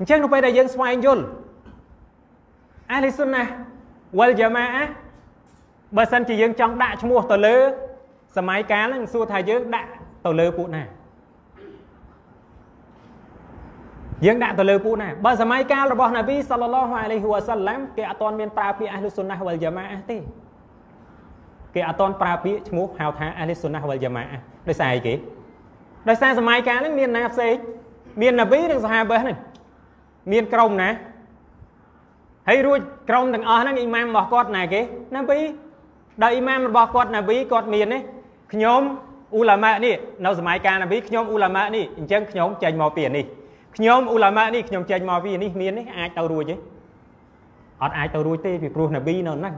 អញ្ចឹងនៅពេលដែលយើងស្វែងយល់អាលីសុនណាវលយ៉ាម៉ាបើសិនជាយើងចង់ដាក់ឈ្មោះ ទៅលើ សម័យកាលហ្នឹងសួរថាយើងដាក់ទៅលើពួកណាយើងដាក់ទៅលើពួកណាបើសម័យកាលរបស់ណាប៊ីសល្លឡោះអាឡៃហ៊ីវ៉ាសាឡាំគេអត់ទាន់មានប្រើពាក្យអាហ្លុសុនណាវលយ៉ាម៉ាទេគេអត់ទាន់ប្រើពាក្យឈ្មោះហៅថាអាហ្លុសុនណាវលយ៉ាម៉ាដោយសារអីគេដោយសារសម័យកាលហ្នឹងមានណាផ្សេងមានណាប៊ីនិងសាហាបះហ្នឹងមានក្រុមណាហើយរួចក្រុមទាំងអស់ហ្នឹងអ៊ីម៉ាមរបស់គាត់ណាគេណាប៊ីដល់អ៊ីម៉ាមរបស់គាត់ណាប៊ីគាត់មានទេខ្ញុំអ៊ូឡាម៉ានេះនៅសម័យកាលណាប៊ីខ្ញុំអ៊ូឡាម៉ានេះអញ្ចឹងខ្ញុំចេញមកពីនេះខ្ញុំអ៊ូឡាម៉ានេះខ្ញុំចេញមកពីនេះមាននេះអាចទៅរួចទេអត់អាចទៅរួចទេពីព្រោះណាប៊ីនៅហ្នឹង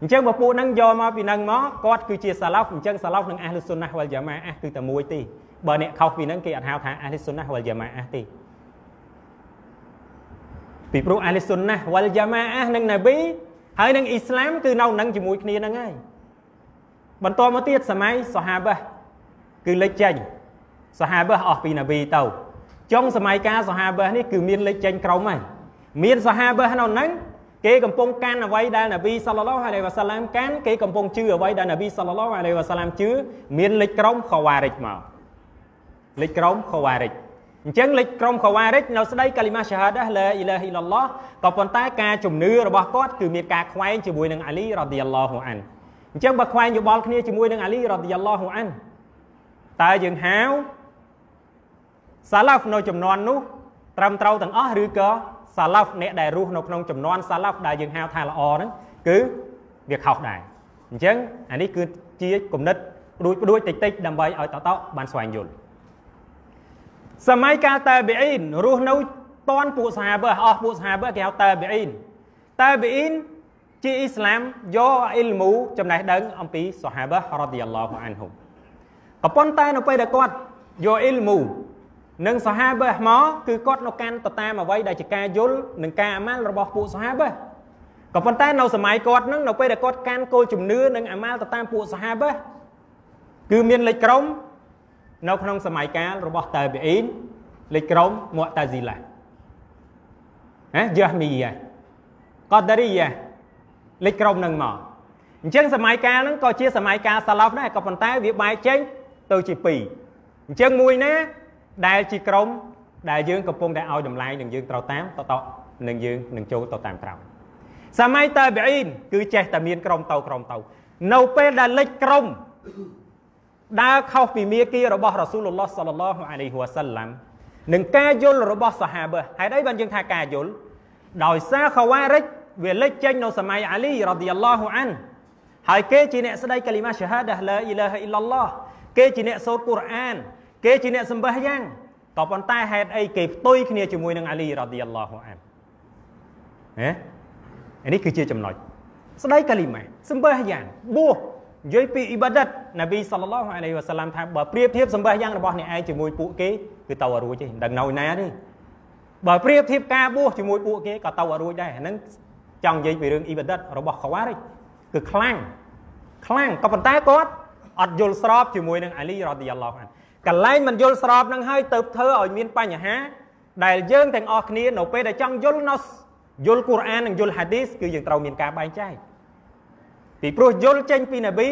អញ្ចឹងបើពួកហ្នឹងយកមកពីហ្នឹងមកគាត់គឺជាសាឡុះអញ្ចឹងសាឡុះនឹងអាហ្លុសុនណាវ៉លយ៉ាម៉ាអះគឺតែមួយទេបើអ្នកខុសពីហ្នឹងគេអត់ហៅថាអាហ្លុសុនណាវ៉លយ៉ាម៉ាអះទេពីព្រោះអាលីសុនណាវលយ៉ាម៉ាអានឹងណាប៊ីហើយនឹងអ៊ីស្លាមគឺនៅនឹងជាមួយគ្នានឹងហើយបន្តមកទៀតសម័យសាហាបះគឺលេចចេញសាហាបះអស់ពីណាប៊ីទៅ ចុងសម័យកាលសាហាបះនេះគឺមានលេចចេញក្រមហើយមានសាហាបះនៅនឹងគេកំពុងកាន់អ្វីដែលនប៊ីសាឡឡោះអាឡៃវ៉ាសាឡាមកាន់គេកំពុងជឿអ្វីដែលនប៊ីសាឡឡោះអាឡៃវ៉ាសាឡាមជឿមានលេចក្រមខវ៉ារិចមកលេចក្រមខវ៉ារិចអញ្ចឹងលេចក្រុមកាវ៉ារិចនៅស្ដីកាលីម៉ាសាហាដាឡាអ៊ីឡាហ៊ីឡឡោះក៏ប៉ុន្តែការជំនឿរបស់គាត់គឺមានការខ្វែងជាមួយនឹងអាលីរ៉ាឌីយ៉ាឡោហ៊ូអានអញ្ចឹងបើខ្វែងយោបល់គ្នាជាមួយនឹងអាលីរ៉ាឌីយ៉ាឡោហ៊ូអានតើយើងហៅសាឡាហ្វនៅចំនួននោះត្រឹមត្រូវទាំងអស់ឬក៏សាឡាហ្វអ្នកដែលរស់នៅក្នុងចំនួនសាឡាហ្វដែលយើងហៅថាល្អហ្នឹងគឺវាខុសដែរអញ្ចឹងអានេះគឺជាគំនិតផ្ដួចផ្ដួចតិចតិចដើម្បីឲ្យតតបានស្វែងយល់សម័យកាលតាប៊ីអ៊ីនរស់នៅតនពួកសាហាបៈអស់ពួកសាហាបៈគេហៅតាប៊ីអ៊ីនតាប៊ីអ៊ីនជាអ៊ីស្លាមយកអ៊ីលមូ ចំណេះដឹង អំពីសាហាបៈរ៉ាឌីយ៉ាឡោះអានហុំក៏ប៉ុន្តែនៅពេលដែលគាត់យកអ៊ីលមូនិងសាហាបៈមកគឺគាត់នៅកាន់ទៅតាមអ្វីដែលជាការយល់និងការអាម៉ាល់របស់ពួកសាហាបៈក៏ប៉ុន្តែនៅសម័យគាត់នឹងនៅពេលដែលគាត់កាន់គោលជំនឿនិងអាម៉ាល់ទៅតាមពួកសាហាបៈគឺមានលេខក្រុមនៅក្នុងសម័យកាលរបស់តាប៊ីនលេខក្រុមមួតាស៊ីឡាណាយ៉ាមីយ៉ាកតរីយ៉ាលេខក្រុមនឹងមកអញ្ចឹងសម័យកាលហ្នឹងក៏ជាសម័យកាលសាឡាហ្វដែរក៏ប៉ុន្តែវាបែកចេញទៅជាពីរអញ្ចឹងមួយណាដែលជាក្រុម ដែលយើងកំពុងតែឲ្យតម្លៃនឹងយើង ត្រូវតាមតតនឹងយើងនឹងចូលទៅតាមក្រោយសម័យតាប៊ីនគឺចេះតែមានក្រុមតៅក្រុមតៅនៅពេលដែលលេចក្រុមដើរខុសពីមាគីរបស់រ៉ាស៊ូលឡោះសាឡឡោះអាឡៃហ៊ូវសាឡាំនឹងការយល់របស់សាហាបៈហេតុអីបានយើងថាការយល់ដោយសារខាវ៉ារិចវាលេចចេញនៅសម័យអាលីរ៉ាឌីយ៉ាឡោះអានហើយគេជាអ្នកស្ដីកាលីម៉ាសាហាដាឡាអ៊ីឡាហ៊ីឡឡោះគេជាអ្នកសូត្រកូរ៉ានគេជាអ្នកសម្បះយ៉ាងក៏ប៉ុន្តែហេតុអីគេផ្ទុយគ្នាជាមួយនឹងអាលីរ៉ាឌីយ៉ាឡោះអានហ៎នេះគឺជាចំណុចស្ដីកាលីម៉ាសម្បះយ៉ាងបួសនិយាយពីអ៊ីបាដាតនប៊ីសល្លឡោះអាឡៃវ៉ាសាឡាំថាបើប្រៀបធៀបសម្បេះយ៉ាងរបស់អ្នកឯងជាមួយពួកគេគឺទៅរួចទេមិនដឹងនៅណាទេបើប្រៀបធៀបការបួសជាមួយពួកគេក៏ទៅរួចដែរហ្នឹងចង់និយាយពីរឿងអ៊ីបាដាតរបស់កវ៉ារិចគឺខ្លាំងខ្លាំងក៏ប៉ុន្តែគាត់អត់យល់ស្របជាមួយនឹងអាលីរ៉ាឌីយ៉ាឡោះអានកន្លែងមិនយល់ស្របនឹងហើយទៅធ្វើឲ្យមានបញ្ហា ដែលយើងទាំងអស់គ្នានៅពេលដែលចង់យល់នៅយល់កូរ៉ាននិងយល់ហាឌីស គឺយើងត្រូវមានការបែងចែកពីព្រោះយល់ចេញពីនប៊ី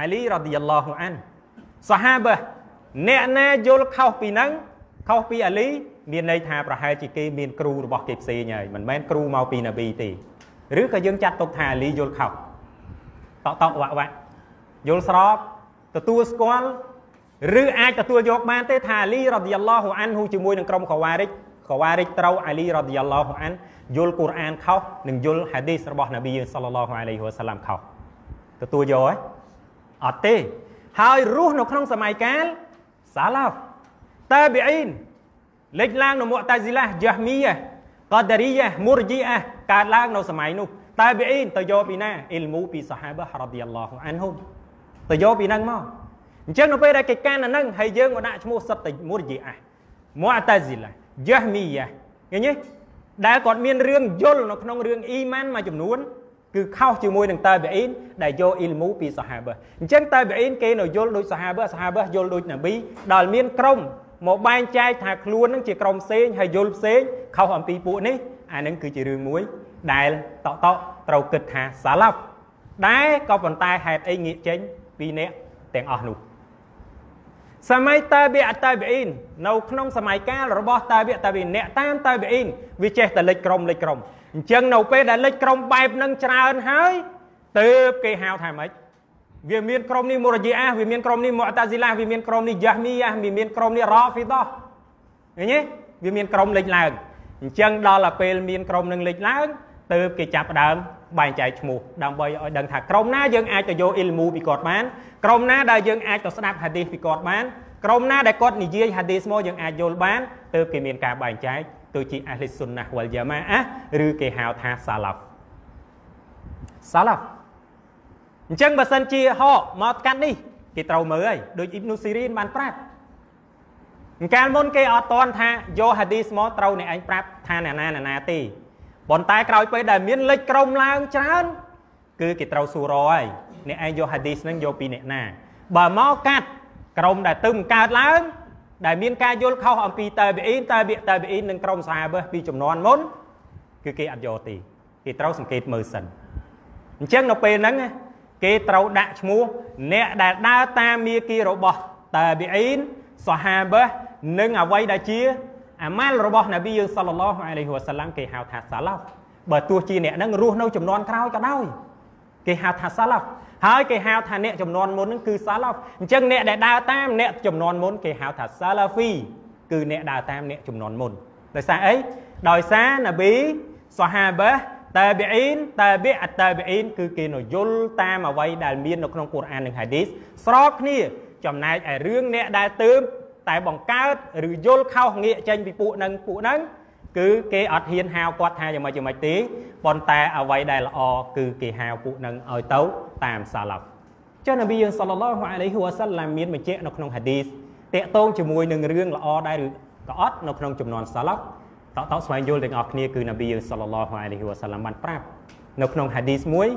អាលីរ៉ាឌីយ៉ាឡោះអានសាហាបាអ្នកណាយល់ខុសពីហ្នឹងខុសពីអាលី មានន័យថាប្រហែលជាគេមានគ្រូរបស់គេផ្សេងហើយមិនមែនគ្រូមកពីនប៊ីទេឬក៏យើងចាត់ទុកថាអាលីយល់ខុសតតវ៉ាក់វ៉ាក់យល់ស្របទទួលស្គាល់ឬអាចទទួលយកបានទេថាអាលីរ៉ាឌីយ៉ាឡោះអានហ៊ូជាមួយនឹងក្រុមកាវ៉ារិចខវ៉ារិចត្រូវអាលីរ៉ាឌីយ៉ាឡោះអានយល់កូរ៉ានខុសនិងយល់ហាឌីសរបស់នប៊ីយើងសល្លឡោះអាឡៃហ៊ីវ៉ាសាឡាមខុសទទួលយកហើយអត់ទេហើយរស់នៅក្នុងសម័យកាលសាឡាហ្វតាប៊ីអ៊ីនលេចឡើងនៅមុតតាស៊ីឡាយ៉ាហ្មីយ៉ាកដារីយ៉ាមូរជីអាកើតឡើងនៅសម័យនោះតាប៊ីអ៊ីនទៅយកពីណាអ៊ីលមូពីសាហាបារ៉ាឌីយ៉ាឡោះអានហ៊ុមទៅយកពីហ្នឹងមកអញ្ចឹងនៅពេលដែលគេកាន់អាហ្នឹងហើយយើងមកដាក់ឈ្មោះសិតតែមូរជីអាមូអតាស៊ីឡាយះមីយ៉ាឃើញទេដែលគាត់មានរឿងយល់នៅក្នុងរឿងអ៊ីម៉ានមួយចំនួនគឺខុសជាមួយនឹងតើប៊ីអ៊ីនដែលយកអ៊ីលមូពីសាហាបឺអញ្ចឹងតើប៊ីអ៊ីនគេនៅយល់ដូចសាហាបឺសាហាបឺយល់ដូចណាប៊ីដល់មានក្រុមមកបែងចែកថាខ្លួននឹងជាក្រុមផ្សេងហើយយល់ផ្សេងខុសអំពីពួកនេះអានឹងគឺជារឿងមួយ ដែលតកតកត្រូវគិតថាសាឡាប់ដែរក៏ប៉ុន្តែហេតុអីងាកចេញ ពីអ្នកទាំងអស់នោះសម័យតាបិអតាបិអ៊ីននៅ ក្នុងសម័យកាលរបស់ តាបិតាបិអ្នកតាមតាបិអ៊ីនវាចេះតែលេចក្រុមលេចក្រុមអញ្ចឹងនៅពេលដែលលេចក្រុមបែបនឹងច្រើនហើយទើបគេហៅថាម៉េចវាមានក្រុមនេះមូរជីអាវាមានក្រុមនេះមអតាស៊ីឡាវាមានក្រុមនេះយ៉ាស់មីយ៉ាវាមានក្រុមនេះរ៉ាហ្វីដោះឃើញទេវាមានក្រុមលេចឡើងអញ្ចឹងដល់តែពេលមានក្រុមនឹងលេចឡើងទៅគេចាប់ដើមបែងចែកឈ្មោះ ដើម្បីឲ្យដឹងថាក្រុមណាយើងអាចទៅយកអ៊ីលមូពីគាត់បាន ក្រុមណាដែលយើងអាចទៅស្ដាប់ហាឌីសពីគាត់បានក្រុមណាដែលគាត់និយាយហាឌីសមកយើងអាចយល់បានទើបគេមានការបែងចែកទៅជាអាហ្លីសុនណាវលយ៉ាម៉ាអាឬគេហៅថាសាឡាហ្វសាឡាហ្វអញ្ចឹងបើសិនជាហកមកកាត់នេះគេត្រូវមើលហើយដូចអ៊ីបនូស៊ីរីនបានប្រាប់អង្កាលមុនគេអត់តន់ថាយកហាឌីសមកត្រូវអ្នកឯងប្រាប់ថាអ្នកណាអ្នកណាទេប៉ុន្តែក្រោយពេលដែលមានលេខក្រុមឡើងច្រើនគឺគេត្រូវសួររហើយអ្នកឯងយកហាឌីសនឹងយកពីអ្នកណា បើមកកាត់ក្រុមដែលទឹមកើតឡើង ដែលមាន ការយល់ខុសអំពីតើប៊ីអ៊ីនតើប៊ីតើប៊ីអ៊ីននិងក្រុមសាហាបពីចំនួនមុន គឺគេអត់យកទេគេត្រូវសង្កេតមើលសិនអញ្ចឹងនៅពេលហ្នឹងគេត្រូវដាក់ឈ្មោះ អ្នកដែលដើរតាមមាគីរបស់តើប៊ីអ៊ីនសាហាបនិងអ្វីដែលជាអាម៉ាលរបស់នប៊ីយើងសល្លឡោះអាឡៃហ៊ីវ៉ាសាឡាំគេហៅថាសាឡាហ្វបើទោះជាអ្នកនឹងរស់នៅចំនួនក្រោយក៏ដោយគេហៅថាសាឡាហ្វហើយគេហៅថាអ្នកចំនួនមុននឹងគឺសាឡាហ្វអញ្ចឹងអ្នកដែលដើរតាមអ្នកចំនួនមុនគេហៅថាសាឡាហ្វី គឺអ្នកដើរតាមអ្នកចំនួនមុនដោយសារអីដោយសារនប៊ីសាហាបាតាប៊ីនតាប៊ីអតាប៊ីនគឺគេនយល់តាមអ្វីដែលមាននៅក្នុងកូរ៉ាននិងហាឌីសស្របគ្នាចំណែកឯរឿងអ្នកដែលទើបតែបង្កើតឬយល់ខុសងាកចេញពីពួកនឹងពួកនឹងគឺគេអត់ហ៊ានហៅគាត់ថាយ៉ាងម៉េចយ៉ាងម៉េចទេប៉ុន្តែអ្វីដែលល្អគឺគេហៅពួកនឹងឲ្យទៅតាមសាឡាហ្វចុះនប៊ីយើងសល្លឡោះអាឡៃហ៊ូវសាឡាមមានបញ្ជាក់នៅក្នុងហាឌីសតាក់ទងជាមួយនឹងរឿងល្អដែរឬក៏អត់នៅក្នុងចំនួនសាឡាហ្វតតស្វែងយល់ទាំងអស់គ្នាគឺនប៊ីយើងសល្លឡោះអាឡៃហ៊ូវសាឡាមបានប្រាប់ នៅក្នុងហាឌីសមួយ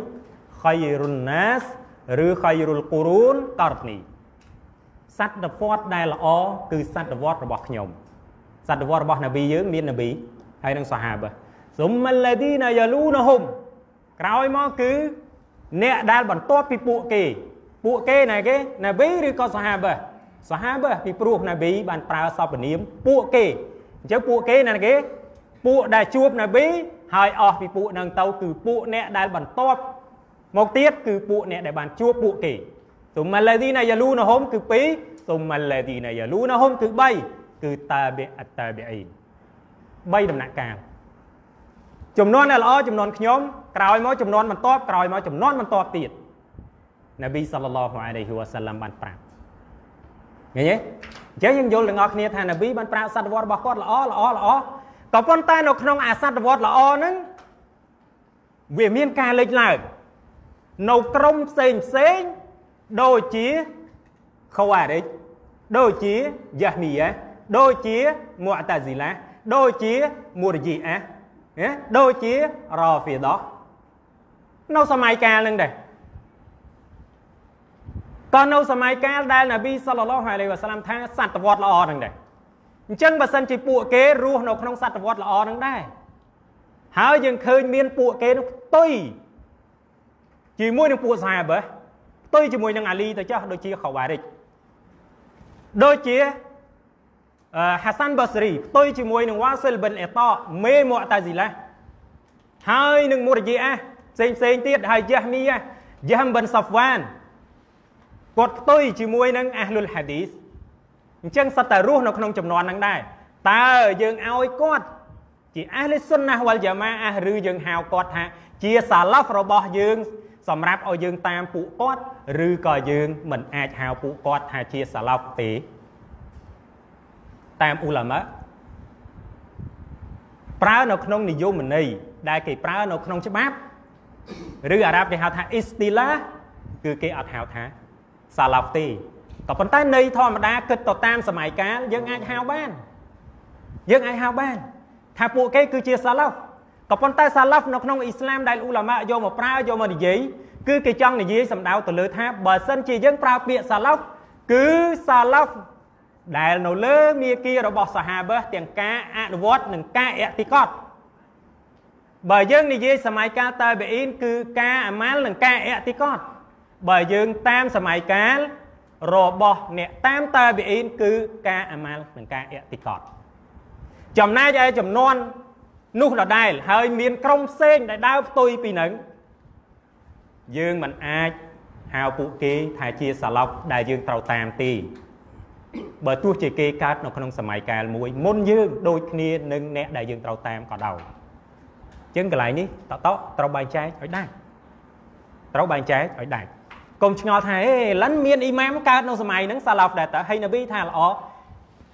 ខៃរុនណាសឬខៃរុលកូរូនតរនីសត្វវត្តដែលល្អគឺសត្វវត្តរបស់ខ្ញុំសត្វវត្តរបស់នប៊ីយើងមាននប៊ីហើយនឹងសាហាបសុមលឌីណាយ៉ាលូណហុំក្រោយមកគឺអ្នកដែលបន្ទាប់ពីពួកគេ ពួកគេណែគេនប៊ីឬក៏សាហាបសាហាបពីព្រោះនប៊ីបានប្រើសពនាមពួកគេអញ្ចឹងពួកគេណែគេពួកដែលជួបនប៊ីហើយអស់ពីពួកនឹងទៅគឺពួកអ្នកដែលបន្ទាប់មកទៀតគឺពួកអ្នកដែលបានជួបពួកគេទុំឡាឌីណាយ៉ាលូណាហុំគឺ2ទុំឡាឌីណាយ៉ាលូណាហុំគឺ3គឺតាបិអតាបិអ៊ីន3ដំណាក់កាលចំនួនអ្នកល្អចំនួនខ្ញុំក្រោយមកចំនួនបន្ទាប់ក្រោយមកចំនួនបន្ទាប់ទៀតនប៊ីសល្លឡោះអាឡៃហ៊ីវ៉ាសាឡាំបានប្រាប់ឃើញទេអញ្ចឹងយើងយល់ទាំងអស់គ្នាថានប៊ីបានប្រាប់សត្វវត្តរបស់គាត់ល្អល្អល្អក៏ប៉ុន្តែនៅក្នុងអាសត្វវត្តល្អហ្នឹងវាមានការលេចឡើងនៅក្រុមផ្សេងផ្សេងដូចជា Khawarij ដូចជា Jahmiyah ដូចជា Mu'tazilah ដូចជា Murji'ah ដូចជា Rafidah នៅសម័យកាលនឹងដែរក៏នៅសម័យកាលដែលនប៊ីសល្លឡោះអាឡៃវ៉ាសាឡាមថាសត្វវត្តល្អនឹងដែរអញ្ចឹងបើសិនជាពួកគេរស់នៅក្នុងសត្វវត្តល្អនឹងដែរហើយយើងឃើញមានពួកគេនោះផ្ទុយជាមួយនឹងពួកសាហាបហ៎ផ្ទុយជាមួយនឹងអាលីទៅចោះដូចជាខាវ៉ារិចដូចជាហាសាន់បាស៊រីផ្ទុយជាមួយនឹងវ៉ាសិលប៊ិនអេតោមេមតាស៊ីឡាហើយនឹងមូរជីអាផ្សេងផ្សេងទៀតហើយយ៉ាមីយ៉ាយ៉ាមប៊ិនសាហ្វវ៉ានគាត់ផ្ទុយជាមួយនឹងអាហ្លុលហាឌីសអញ្ចឹងសត្វតែរស់នៅក្នុងចំនួនហ្នឹងដែរតើយើងឲ្យគាត់ជាអាហ្លិសុនណាវ៉ាល់យ៉ាម៉ាអាឬយើងហៅគាត់ថាជាសាឡាហ្វរបស់យើងសម្រាប់ឲ្យយើងតាមពួកគាត់ឬក៏យើង មិន អាចហៅពួកគាត់ថាជាសាឡុកទេ តាមអ៊ូឡាម៉ាប្រើនៅក្នុងនិយមន័យដែលគេប្រើនៅក្នុងច្បាប់ឬអារ៉ាប់គេហៅថាអ៊ីស្ទីឡាគឺគេអត់ហៅថាសាឡុកទេក៏ប៉ុន្តែនៃធម្មតាគិតទៅតាមសម័យកាលយើងអាចហៅបាន យើងអាចហៅបានថាពួកគេគឺជាសាឡុកក៏ប៉ុន្តែសាឡាហ្វនៅក្នុងអ៊ីស្លាមដែលអ៊ូឡាម៉ាយកមកប្រើយកមកនិយាយគឺគេចង់និយាយសំដៅទៅលើថាបើសិនជាយើងប្រើពាក្យសាឡាហ្វគឺសាឡាហ្វដែលនៅលើមាគីរបស់សាហាបះទាំងការអនុវត្តនិងការអតិកតបើយើងនិយាយសម័យកាលតាប៊ីអ៊ីនគឺការអាម៉ាល់និងការអតិកតបើយើងតាមសម័យកាលរបស់អ្នកតាមតាប៊ីអ៊ីនគឺការអាម៉ាល់និងការអតិកតចំណែកឯចំនួននោះដដែលហើយមានក្រុមផ្សេងដែលដើរផ្ទុយពីនឹងយើងមិនអាចហៅពួកគេថាជាសាឡុកដែលយើងត្រូវតាមទេបើទោះជាគេកើតនៅក្នុងសម័យកាលមួយ មុនយើង ដូចគ្នានឹងអ្នកដែលយើងត្រូវតាមក៏ដោយអញ្ចឹងកន្លែងនេះ តតត្រូវបែងចែកឲ្យដាច់ត្រូវបែងចែកឲ្យដាច់កុំឆ្ងល់ថាអេឡិនមានអ៊ីម៉ាមកើតនៅសម័យហ្នឹងសាឡុកដែរតើហើយនប៊ីថាល្អ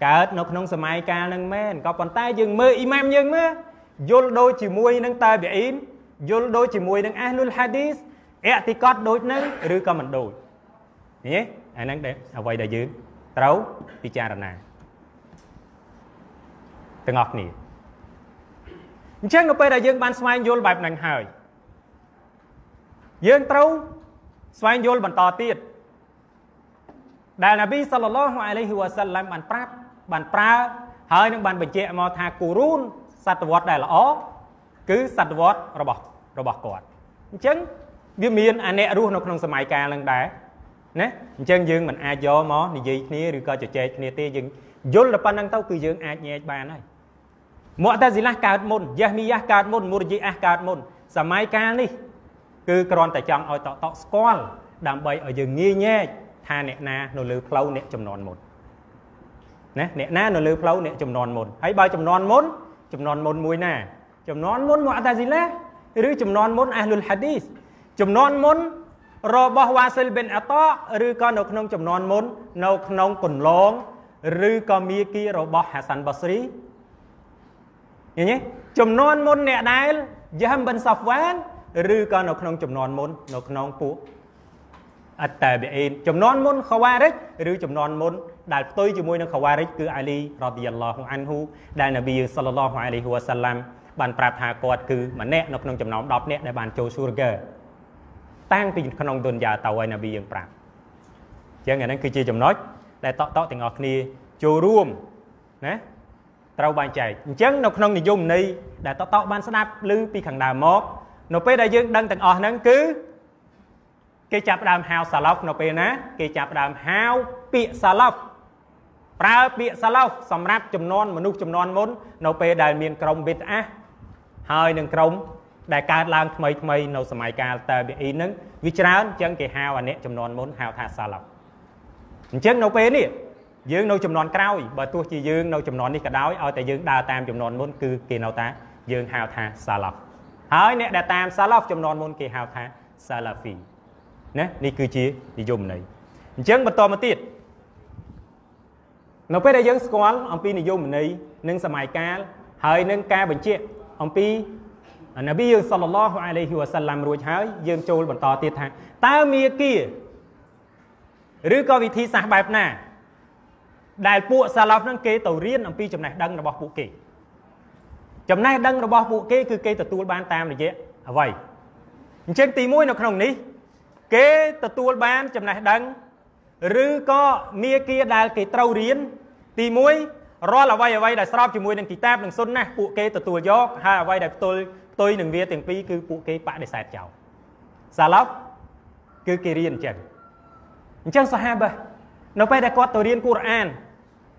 កើតនៅក្នុងសម័យកាលហ្នឹងមែនក៏ប៉ុន្តែយើងមើលអ៊ីម៉ាមយើងមើលយល់ដូចជាមួយ នឹងតាប៊ីអ៊ីមយល់ដូចជាមួយនឹងអាហ្លុលហាឌីសអតិកតដូចនឹងឬក៏មិនដូចឃើញអាហ្នឹងដែរអ្វីដែលយើងត្រូវពិចារណាទាំងអស់គ្នាអញ្ចឹងនៅពេលដែលយើង បានស្វែងយល់បែបហ្នឹងហើយយើងត្រូវស្វែងយល់បន្តទៀតដែលណាប៊ីសល្លឡោះអាឡៃហ៊ីវ៉ាសាឡាំបានប្រាប់បានប្រើហើយនឹងបានបញ្ជាក់មកថាគូរូនសតវត្សដែលល្អគឺសតវត្សរបស់របស់គាត់អញ្ចឹងវាមានអាអ្នករស់នៅក្នុងសម័យកាលនឹងដែរណាអញ្ចឹងយើងមិនអាចយកមកនិយាយគ្នាឬក៏ជជែកគ្នាទេយើងយល់តែប៉ុណ្្នឹងទៅគឺយើងអាចញែកបានហើយមកតាស៊ីឡាស់កើតមុនយ៉ាមីយ៉ាស់កើតមុនមូរយីអាស់កើតមុន សម័យកាលនេះ គឺគ្រាន់តែចង់ឲ្យតកតកស្គាល់ដើម្បីឲ្យយើងងាយញែកថាអ្នកណានៅលើផ្លូវអ្នកចំនួនមុនណាអ្នកណានៅលើផ្លូវអ្នកចំនួនមុនហើយបើចំនួនមុនចំនួនមុនមួយណាចំនួនមុនមកអតាស៊ីឡាឬចំនួនមុនអាហ្លុលហាឌីសចំនួនមុនរបស់វ៉ាសិលបិនអតាឬក៏នៅក្នុងចំនួនមុននៅក្នុងកន្លងឬក៏មាគីរបស់ហាសាន់បាស្រីឃើញទេចំនួនមុនអ្នកដែលយ៉ាំបិនសាហ្វវ៉ានឬក៏នៅក្នុងចំនួនមុន នៅក្នុងពួកអត្តបិអ៊ីនចំនួនមុនខវ៉ារិចឬចំនួនមុនដែលផ្ទុយជាមួយនឹងខវ៉ារិចគឺអាលីរ៉ាឌីយ៉ាឡោះអានហ៊ូដែលនប៊ីយើងសល្លឡោះអាឡៃហ៊ូវ៉ាសាឡាំបានប្រាប់ថាគាត់គឺម្នាក់នៅក្នុងចំណោម10នាក់ដែលបានចូលស៊ូរហ្គើតាំងពីក្នុងទុនយ៉ាតៅឲ្យនប៊ីយើងប្រាប់អញ្ចឹងអាហ្នឹងគឺជាចំណុចដែលតកតកទាំងអស់គ្នាចូលរួមណាត្រូវបែងចែកអញ្ចឹងនៅក្នុងនិយមន័យដែលតកតកបានស្ដាប់ឮពីខាងដើមមកនៅពេលដែលយើងដឹងទាំងអស់ហ្នឹងគឺគេចាប់ដើមហៅសាឡុះនៅពេលណាគេចាប់ដើមហៅពាក្យសាឡុះប្រើពាក្យសាឡុះសម្រាប់ចំនួនមនុស្សចំនួនមុន នៅពេលដែលមានក្រុមវិទ្យាហើយនឹងក្រុមដែលកើតឡើងថ្មីថ្មី នៅសម័យកាលតើប៊ីអ៊ីនឹងវាច្រើនអញ្ចឹងគេហៅអាអ្នកចំនួនមុនហៅថាសាឡុះអញ្ចឹងនៅពេលនេះយើងនៅ ចំនួនក្រោយបើទោះជាយើងនៅចំនួននេះក៏ដោយឲ្យតែយើងដើរតាមចំនួនមុនគឺគេនៅថាយើងហៅថាសាឡុះហើយអ្នកដែលតាមសាឡុះចំនួនមុនគេហៅថាសាឡាហ្វីណានេះគឺជានិយមន័យអញ្ចឹងបន្តមកទៀតនៅពេលដែលយើងស្គាល់ អំពីនិយមន័យនិងសម័យកាល ហើយនឹងការបញ្ជាក់អំពីនប៊ីយើងសល្លឡោះអាឡៃហ៊ីវ៉ាសាឡាំរួចហើយយើងចូលបន្តទៀតថាតើមាគាឬក៏វិធីសាស្ត្របែបណា ដែលពួកសាឡាហ្វហ្នឹងគេទៅរៀនអំពីចំណេះដឹងរបស់ពួកគេ ចំណេះដឹងរបស់ពួកគេគឺគេទទួលបានតាមរយៈអ្វីអញ្ចឹងទី1នៅក្នុងនេះគេទទួលបានចំណេះដឹងឬក៏នីគាដែលគេត្រូវរៀន ទី1រាល់អ្វីអ្វីដែលស្របជាមួយនឹងទីតាបនិងសុនណាពួកគេទទួលយកហើយអ្វីដែលផ្ទុយផ្ទុយនឹងវាទាំងពីរគឺពួកគេបដិសេធចោលសាឡប់គឺគេរៀនអញ្ចឹងអញ្ចឹងសាហាបនៅពេលដែលគាត់ទៅរៀនកូរ៉ាន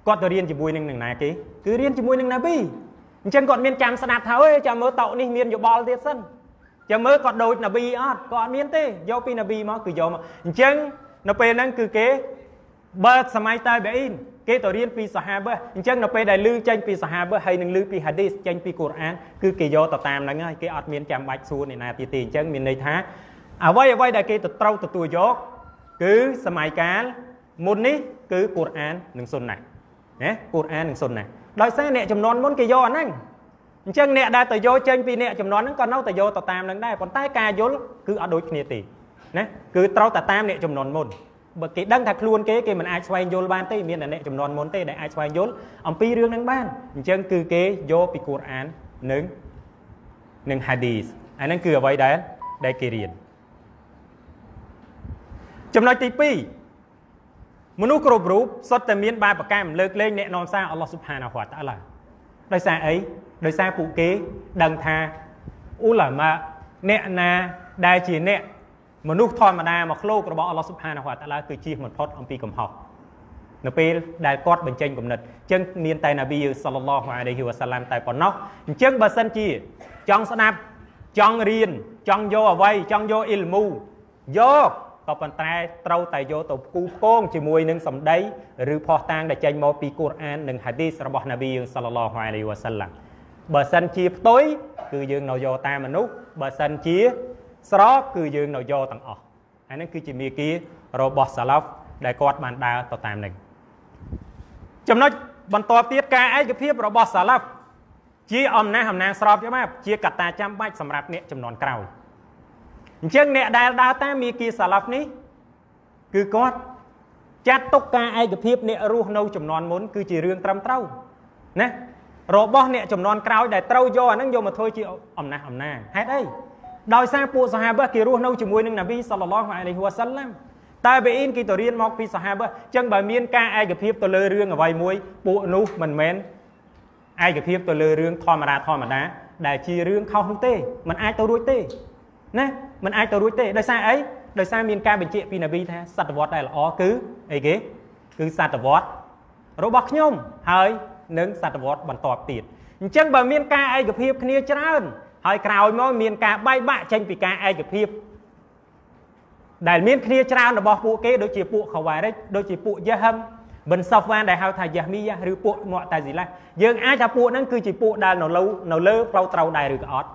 គាត់ទៅរៀនជាមួយនឹងនឹងណាគេគឺរៀនជាមួយនឹងណាប៊ីអញ្ចឹងគាត់មានចាំស្ដាប់ថាអើយចាំមើលតោនេះមានយោបល់ទៀតសិនចាំមើលគាត់ដូចនប៊ីអត់គាត់អត់មានទេយកពីនប៊ីមកគឺយកមកអញ្ចឹងនៅពេលហ្នឹងគឺគេបើសម័យតាប៊ីនគេទៅរៀនពីសាហាបះអញ្ចឹងនៅពេលដែលលឺចេញពីសាហាបះហើយនឹងលឺពីហាឌីសចេញពីកូរ៉ានគឺគេយកទៅតាមហ្នឹងហើយគេអត់មានចាំបាច់សួរអ្នកណាទៀតទេអញ្ចឹងមានន័យថា អ្វីអ្វីដែលគេទៅត្រូវទទួលយកគឺសម័យកាលមុននេះ គឺកូរ៉ាននិងសុនណាណាកូរ៉ាននិងសុនណាដោយសារអ្នកចំនួនមុនគេយកអាហ្នឹងអញ្ចឹងអ្នកដែលទៅយកចេញពីអ្នកចំនួនហ្នឹងក៏នៅតែយកទៅតាមនឹងដែរប៉ុន្តែការយល់គឺអត់ដូចគ្នាទេណាគឺត្រូវតែតាមអ្នកចំនួនមុនបើគេដឹងថាខ្លួនគេគេមិនអាចស្វែងយល់បានទេមានតែអ្នកចំនួនមុនទេដែលអាចស្វែងយល់អំពីរឿងហ្នឹងបានអញ្ចឹងគឺគេយកពីកូរ៉ាននិងនិងហាឌីសអាហ្នឹងគឺអ្វីដែលដែលគេរៀនចំណុចទី2មនុស្សគ្រប់រូបសុទ្ធតែមានបាបកម្មលើកលែងអ្នកនាំសារអល់ឡោះស៊ុបហានាហ៊ូវតាឡាដោយសារអីដោយសារពួកគេដឹងថាអ៊ូឡាម៉ាអ្នកណាដែលជាអ្នកមនុស្សធម្មតាមកលោករបស់អល់ឡោះស៊ុបហានហូវតាឡាគឺជៀសមិនផុតអំពីកំហុសនៅ ពេលដែលគាត់បញ្ចេញគំនិតអញ្ចឹងមាន តែណាប៊ីយូសាឡឡោះអាឡៃហ៊ីវ៉ាសាឡាំតែប៉ុណ្ណោះអញ្ចឹងបើសិនជាចង់ស្ដាប់ចង់រៀនចង់យកអ្វីចង់យកអ៊ីលមូយកក៏ប៉ុន្តែត្រូវតែយកទៅគូគងជាមួយនឹងសម្ដីឬផុសតាងដែលចេញមកពីកូរ៉ាននិងហាឌីសរបស់ណាប៊ីយើងសាឡឡោះអាឡៃវ៉ាសាឡាំបើសិនជាផ្ទុយគឺយើងនៅយកតាមមនុស្សបើសិនជាស្រកគឺយើងនៅយកទាំងអស់អានឹងគឺជាមេគារបស់សាឡាហ្វដែលគាត់បានដើរទៅតាមនឹងចំណុចបន្តទៀតការឯកភាពរបស់សាឡាហ្វជាអំណះអំណាងស្របច្បាប់ជាកត្តាចាំបាច់សម្រាប់អ្នកចំនួនក្រោយអញ្ចឹងអ្នកដែលដើរតាមមេគីសាឡាហ្វនេះគឺគាត់ចាត់ទុកការឯកភាពអ្នករស់នៅ ចំនួនមុនគឺជារឿងត្រឹមត្រូវណារបស់ អ្នកចំនួនក្រោយដែលត្រូវយកអានឹងយកមកធ្វើជាអំណះអំណាងហេតុអីដោយសារពួកសាហាបៈគេរស់នៅជាមួយនឹងណាប៊ីសល្លឡោះអាឡៃហ៊ីវ៉ាសាឡាំតែបេអ៊ីនគេទៅរៀនមក ពីសាហាបៈអញ្ចឹងបើមានការឯកភាពទៅលើរឿងអ្វីមួយពួកនោះមិនមែនឯកភាពទៅលើរឿងធម្មតាធម្មតា ដែលជារឿងខុសនោះទេมันអាចទៅរួចទេណាมันអាចទៅរួចទេដោយសារអីដោយសារមានការបញ្ជាក់ពីនប៊ីថាសតវត្សដែលល្អគឺអីគេគឺសតវត្សរបស់ខ្ញុំហើយនឹងសតវត្សបន្តទៀតអញ្ចឹងបើមានការឯកភាពគ្នាច្រើនហើយក្រោយមកមានការបែកបាក់ចេញពីការឯកភាពដែលមានគ្នាច្រើនរបស់ពួកគេដូចជាពួកខាវ៉ារិចដូចជាពួកយ៉ាហឹមបិនសូហ្វវ៉ានដែលហៅថាយ៉ាមីយ៉ាឬពួកមក់តាស៊ីឡាយើងអាចថាពួកហ្នឹងគឺជាពួកដែលនៅលើនៅលើផ្លូវត្រូវដែរឬក៏អត់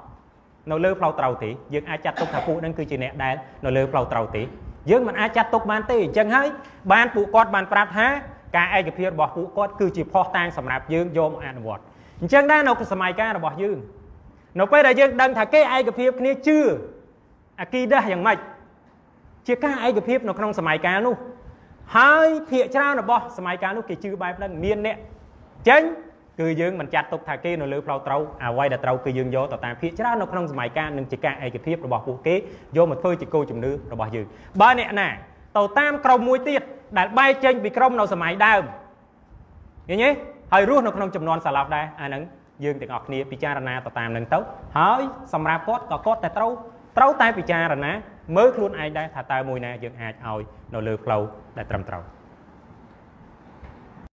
នៅលើផ្លូវត្រូវទេយើងអាចចាត់ទុកថាពួកនឹងគឺជាអ្នកដែលនៅលើផ្លូវត្រូវទេយើងមិនអាចចាត់ទុកបានទេអញ្ចឹងហើយបានពួកគាត់បានប្រាប់ថាការឯកភាពរបស់ពួកគាត់គឺជាផុសតាងសម្រាប់យើងយកមកអនុវត្តអញ្ចឹងដែរនៅសម័យកាលរបស់យើងនៅពេលដែលយើងដឹងថាគេឯកភាពគ្នាជឿអាគីដាស់យ៉ាងម៉េចជាការឯកភាពនៅក្នុងសម័យកាលនោះហើយភាកច្រើនរបស់សម័យកាលនោះគេជឿបែបហ្នឹងមានអ្នកចេញគឺយើងមិនចាត់ទុកថាគេនៅលើផ្លូវត្រូវអ្វីដែលត្រូវគឺយើងយកទៅតាមភាគច្រើននៅក្នុងសម័យកាលនឹងជាការឯកភាពរបស់ពួកគេយកមកធ្វើជាគោលជំនឿរបស់យើងបើអ្នកណាទៅតាមក្រុមមួយទៀតដែលបែកចេញពីក្រុមនៅសម័យដើមឃើញទេហើយរស់នៅក្នុងចំនួនសាឡាប់ដែរអាហ្នឹងយើងទាំងអស់គ្នាពិចារណាទៅតាមនឹងទៅហើយសម្រាប់គាត់ក៏គាត់តែត្រូវត្រូវតែពិចារណាមើលខ្លួនឯងដែរថាតើមួយណាយើងអាចឲ្យនៅលើផ្លូវដែលត្រឹមត្រូវ